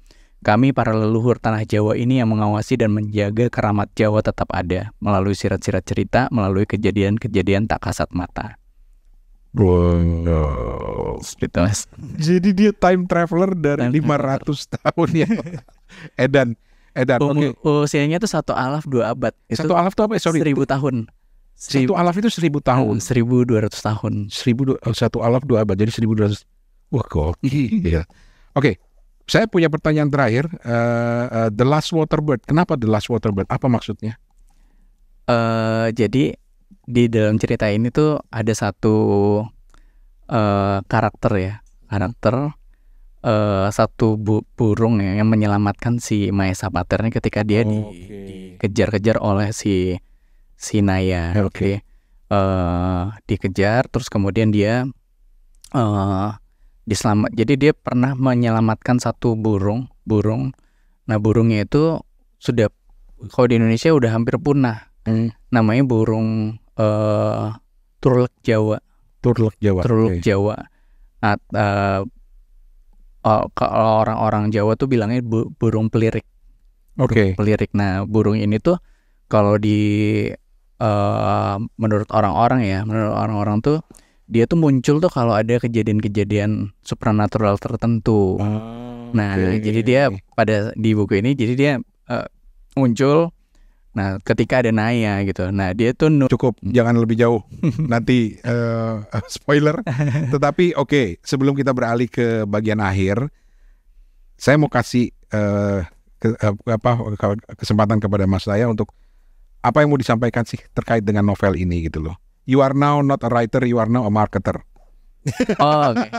Kami para leluhur tanah Jawa ini yang mengawasi dan menjaga keramat Jawa tetap ada melalui sirat-sirat cerita, melalui kejadian-kejadian tak kasat mata. Gitu, mas. Jadi dia time traveler dari time 500 traveler. tahun ya. Edan, Edan. Oke. Okay. Usianya itu satu alaf dua abad. Itu satu alaf itu apa? Ya? Sorry. Seribu tahun. Seribu, satu alaf itu seribu tahun. Hmm, seribu dua ratus tahun. Seribu oh, satu alaf dua abad. Jadi seribu dua ratus. Wah kok. Iya. Oke. Okay. Saya punya pertanyaan terakhir, uh, uh, the last water bird. Kenapa the last water bird? Apa maksudnya? Uh, jadi di dalam cerita ini tuh ada satu uh, karakter ya, karakter uh, satu bu burung ya, yang menyelamatkan si Maesa Paternya ketika dia okay. dikejar-kejar oleh si si Naya. Okay. uh, dikejar, terus kemudian dia uh, diselamat jadi dia pernah menyelamatkan satu burung burung nah burungnya itu sudah kalau di Indonesia udah hampir punah hmm. namanya burung uh, turlek Jawa turlek Jawa turlek okay. Jawa At, uh, eh, uh, kalau orang-orang Jawa tuh bilangnya bu, burung pelirik oke okay. pelirik nah burung ini tuh kalau di uh, menurut orang-orang ya menurut orang-orang tuh dia tuh muncul tuh kalau ada kejadian-kejadian supranatural tertentu. Oh, nah, okay. jadi dia pada di buku ini jadi dia uh, muncul nah ketika ada Naya gitu. Nah, dia tuh cukup hmm. jangan lebih jauh. Nanti uh, spoiler. Tetapi oke, okay, sebelum kita beralih ke bagian akhir, saya mau kasih uh, ke, uh, apa kesempatan kepada Mas saya untuk apa yang mau disampaikan sih terkait dengan novel ini gitu loh you are now not a writer, you are now a marketer. Oh, okay.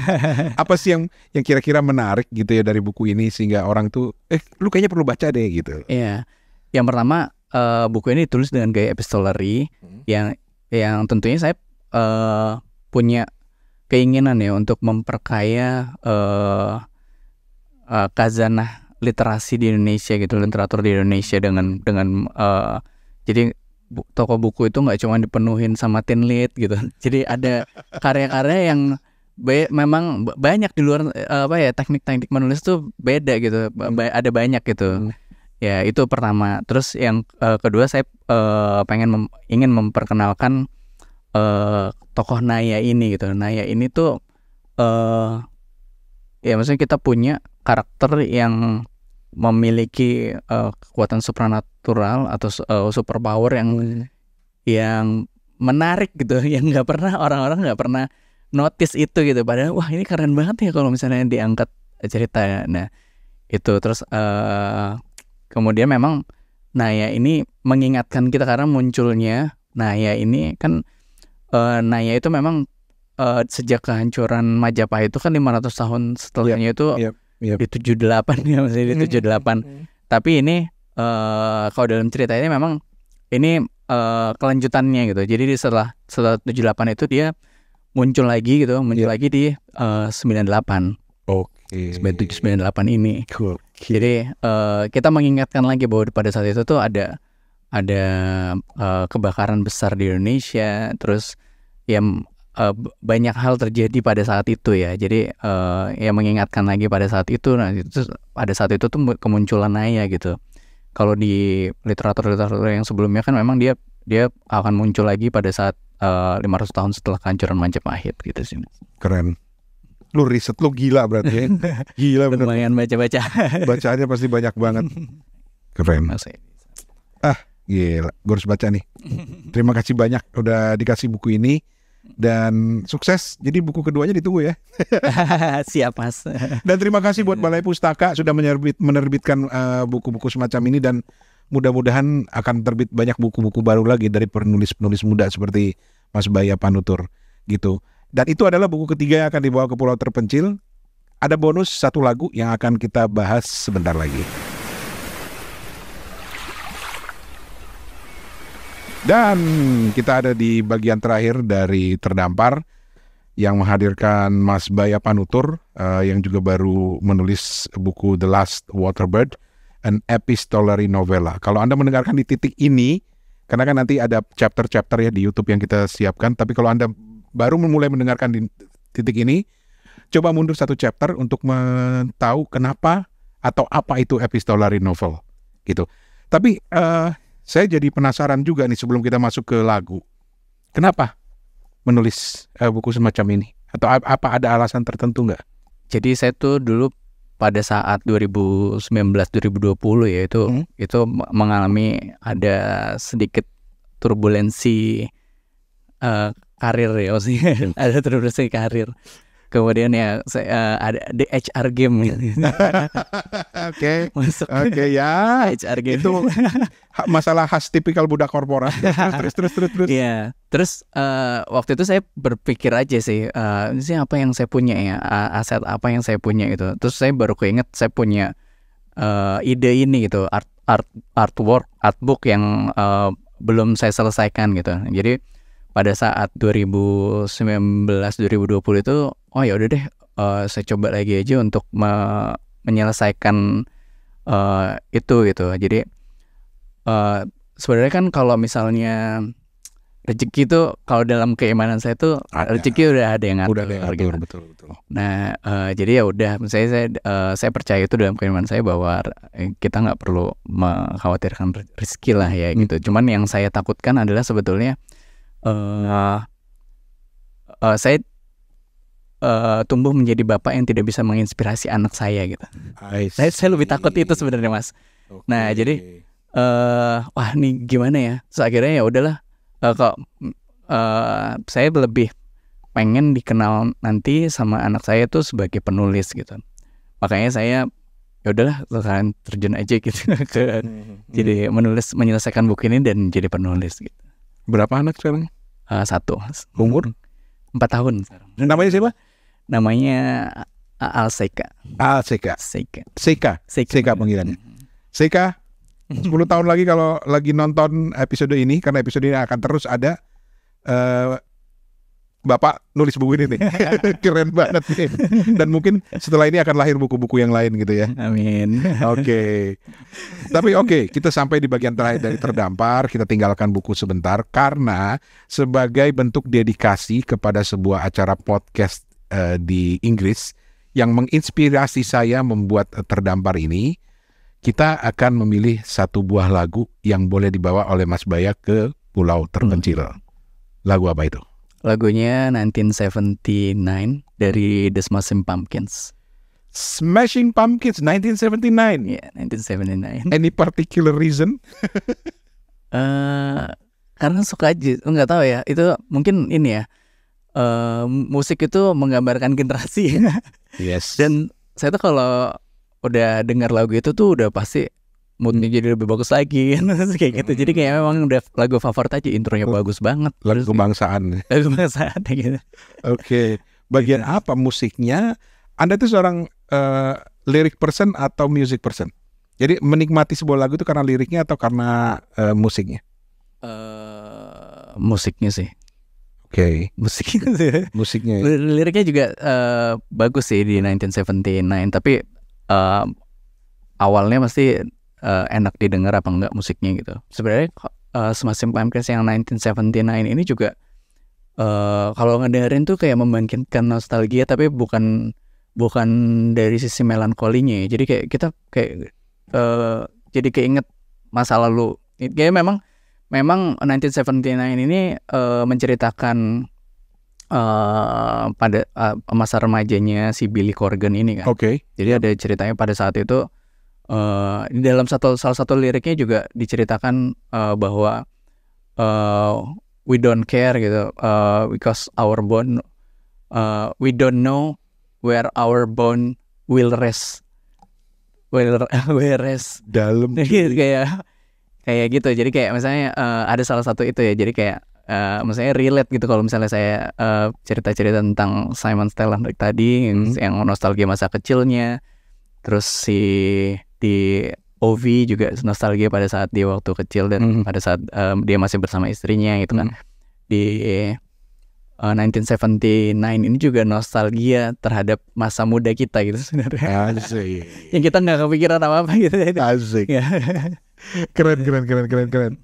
apa sih yang yang kira-kira menarik gitu ya dari buku ini sehingga orang tuh eh lu kayaknya perlu baca deh gitu. Iya. Yang pertama uh, buku ini ditulis dengan gaya epistolary hmm. yang yang tentunya saya uh, punya keinginan ya untuk memperkaya uh, eh, uh, kazanah literasi di Indonesia gitu, literatur di Indonesia dengan dengan uh, jadi toko buku itu nggak cuma dipenuhin sama tin lead gitu. Jadi ada karya-karya yang be, memang banyak di luar eh, apa ya teknik-teknik menulis tuh beda gitu. Ba ada banyak gitu. Hmm. Ya, itu pertama. Terus yang uh, kedua saya uh, pengen mem ingin memperkenalkan uh, tokoh Naya ini gitu. Naya ini tuh uh, ya maksudnya kita punya karakter yang memiliki uh, kekuatan supranatural atau uh, superpower yang yang menarik gitu yang nggak pernah orang-orang nggak pernah notice itu gitu padahal wah ini keren banget ya kalau misalnya diangkat cerita ya. nah itu terus uh, kemudian memang Naya ini mengingatkan kita karena munculnya Naya ini kan uh, Naya itu memang uh, sejak kehancuran Majapahit itu kan 500 tahun iya, setelahnya yep. itu yep. Iya yep. di 78 ya masih di 78 hmm. delapan hmm. tapi ini uh, kalau dalam ceritanya memang ini uh, kelanjutannya gitu jadi di setelah setelah 78 itu dia muncul lagi gitu muncul yep. lagi di uh, eh, 98 oke okay. 97 98 ini Okay. jadi uh, kita mengingatkan lagi bahwa pada saat itu tuh ada ada uh, kebakaran besar di Indonesia terus yang uh, banyak hal terjadi pada saat itu ya. Jadi uh, ya mengingatkan lagi pada saat itu. Nah itu pada saat itu tuh kemunculan Naya gitu. Kalau di literatur literatur yang sebelumnya kan memang dia dia akan muncul lagi pada saat uh, eh, 500 tahun setelah kehancuran Majapahit gitu sih. Keren. Lu riset lu gila berarti ya. Gila benar. Lumayan baca-baca. Bacaannya pasti banyak banget. Keren. Masih. Ah, gila. Gue harus baca nih. Terima kasih banyak udah dikasih buku ini dan sukses. Jadi buku keduanya ditunggu ya. Siap mas. Dan terima kasih buat Balai Pustaka sudah menerbit, menerbitkan eh, buku-buku uh, semacam ini dan mudah-mudahan akan terbit banyak buku-buku baru lagi dari penulis-penulis muda seperti Mas Baya Panutur gitu. Dan itu adalah buku ketiga yang akan dibawa ke pulau terpencil. Ada bonus satu lagu yang akan kita bahas sebentar lagi. Dan kita ada di bagian terakhir dari terdampar yang menghadirkan Mas Baya Panutur uh, yang juga baru menulis buku The Last Waterbird, an epistolary novella. Kalau Anda mendengarkan di titik ini, karena kan nanti ada chapter-chapter ya di YouTube yang kita siapkan, tapi kalau Anda baru memulai mendengarkan di titik ini, coba mundur satu chapter untuk tahu kenapa atau apa itu epistolary novel gitu. Tapi uh, saya jadi penasaran juga nih sebelum kita masuk ke lagu. Kenapa menulis uh, buku semacam ini? Atau apa ada alasan tertentu nggak? Jadi saya tuh dulu pada saat 2019 2020 ya itu hmm? itu mengalami ada sedikit turbulensi uh, karir ya maksudnya ada turbulensi karir kemudian ya saya, uh, ada di HR game gitu. Oke. Masuk. Oke okay, ya. HR game. Itu masalah khas tipikal budak korporat. terus terus terus terus. Iya. Terus uh, waktu itu saya berpikir aja sih, uh, ini sih apa yang saya punya ya, aset apa yang saya punya itu Terus saya baru keinget saya punya uh, ide ini gitu, art art artwork, book yang uh, belum saya selesaikan gitu. Jadi pada saat 2019 2020 itu oh ya udah deh uh, saya coba lagi aja untuk me menyelesaikan uh, itu gitu jadi uh, sebenarnya kan kalau misalnya rezeki itu kalau dalam keimanan saya tuh rezeki udah ada yang ngatur, udah ada yang ngatur gitu. betul betul. Nah uh, jadi ya udah, misalnya saya uh, saya percaya itu dalam keimanan saya bahwa kita nggak perlu mengkhawatirkan rezeki lah ya hmm. gitu. Hmm. Cuman yang saya takutkan adalah sebetulnya uh, uh, saya uh, tumbuh menjadi bapak yang tidak bisa menginspirasi anak saya gitu. Saya, saya lebih takut itu sebenarnya mas. Okay. Nah jadi uh, wah nih gimana ya? So, akhirnya ya udahlah uh, kok uh, saya lebih pengen dikenal nanti sama anak saya tuh sebagai penulis gitu. Makanya saya ya udahlah kalian terjun aja gitu hmm, jadi hmm. menulis menyelesaikan buku ini dan jadi penulis gitu. Berapa anak sekarang? Uh, satu. Umur? Empat tahun Namanya siapa? namanya Al Seka. Al Seka. Seka. Seka. Seka, Seka panggilannya. Seka, 10 tahun lagi kalau lagi nonton episode ini karena episode ini akan terus ada uh, Bapak nulis buku ini nih. Keren banget nih. Dan mungkin setelah ini akan lahir buku-buku yang lain gitu ya. Amin. Oke. Okay. Tapi oke, okay, kita sampai di bagian terakhir dari terdampar, kita tinggalkan buku sebentar karena sebagai bentuk dedikasi kepada sebuah acara podcast Eh, di Inggris yang menginspirasi saya membuat eh, terdampar ini. Kita akan memilih satu buah lagu yang boleh dibawa oleh Mas Baya ke pulau terpencil. Hmm. Lagu apa itu? Lagunya 1979 dari The Smashing Pumpkins. Smashing Pumpkins 1979. Ya, yeah, 1979. Any particular reason? uh, karena suka aja, Enggak tahu ya. Itu mungkin ini ya uh, musik itu menggambarkan generasi. Ya. yes. Dan saya tuh kalau udah dengar lagu itu tuh udah pasti moodnya hmm. jadi lebih bagus lagi kayak gitu. Jadi kayak hmm. memang udah lagu favorit aja intronya oh, bagus banget. Lagu kebangsaan. Lagu kebangsaan gitu. Oke. Okay. Bagian gitu. apa musiknya? Anda tuh seorang uh, eh, lirik person atau music person? Jadi menikmati sebuah lagu itu karena liriknya atau karena uh, musiknya? Uh, musiknya sih. Oke. Okay. Musiknya Musiknya. Ya? Liriknya juga uh, bagus sih di 1979, tapi uh, awalnya pasti uh, enak didengar apa enggak musiknya gitu. Sebenarnya uh, semacam PMKS yang 1979 ini juga uh, kalau ngedengerin tuh kayak membangkitkan nostalgia tapi bukan bukan dari sisi melankolinya. Ya. Jadi kayak kita kayak uh, jadi keinget masa lalu. Kayak memang memang 1979 ini uh, menceritakan uh, pada uh, masa remajanya si Billy Corgan ini kan. Oke. Okay. Jadi ada ceritanya pada saat itu uh, dalam satu salah satu liriknya juga diceritakan uh, bahwa uh, we don't care gitu uh, because our bone uh, we don't know where our bone will rest will will rest dalam gitu, kayak kayak gitu jadi kayak misalnya uh, ada salah satu itu ya jadi kayak uh, eh, misalnya relate gitu kalau misalnya saya cerita eh, cerita-cerita tentang Simon Stellenberg tadi hmm. yang nostalgia masa kecilnya terus si di Ovi juga nostalgia pada saat dia waktu kecil dan hmm. pada saat um, dia masih bersama istrinya gitu kan hmm. di uh, 1979 ini juga nostalgia terhadap masa muda kita gitu sebenarnya yang kita nggak kepikiran apa apa gitu asik ya keren keren keren keren keren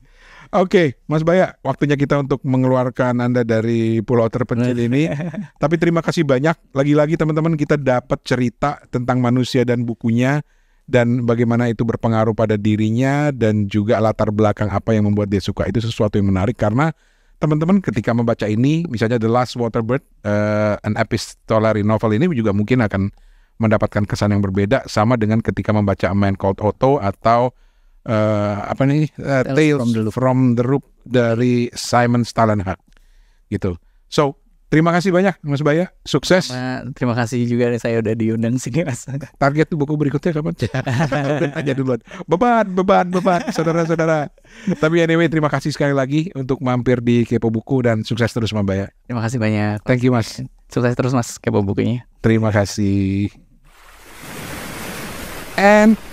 Oke, okay, Mas Baya, waktunya kita untuk mengeluarkan Anda dari pulau terpencil nah. ini. Tapi terima kasih banyak. Lagi-lagi teman-teman kita dapat cerita tentang manusia dan bukunya dan bagaimana itu berpengaruh pada dirinya dan juga latar belakang apa yang membuat dia suka. Itu sesuatu yang menarik karena teman-teman ketika membaca ini, misalnya The Last Waterbird, uh, an epistolary novel ini juga mungkin akan mendapatkan kesan yang berbeda sama dengan ketika membaca A Man Called Otto atau uh, apa nih eh, uh, Tales, Tales from, the Loop. from the Loop dari Simon Stalenhag gitu. So terima kasih banyak Mas Baya, sukses. Nah, terima kasih juga nih saya udah diundang sini Mas. Target buku berikutnya kapan? Aja duluan. Beban, beban, beban, saudara-saudara. Tapi anyway terima kasih sekali lagi untuk mampir di Kepo Buku dan sukses terus Mas Baya. Terima kasih banyak. Thank you Mas. Sukses terus Mas Kepo Bukunya. Terima kasih. And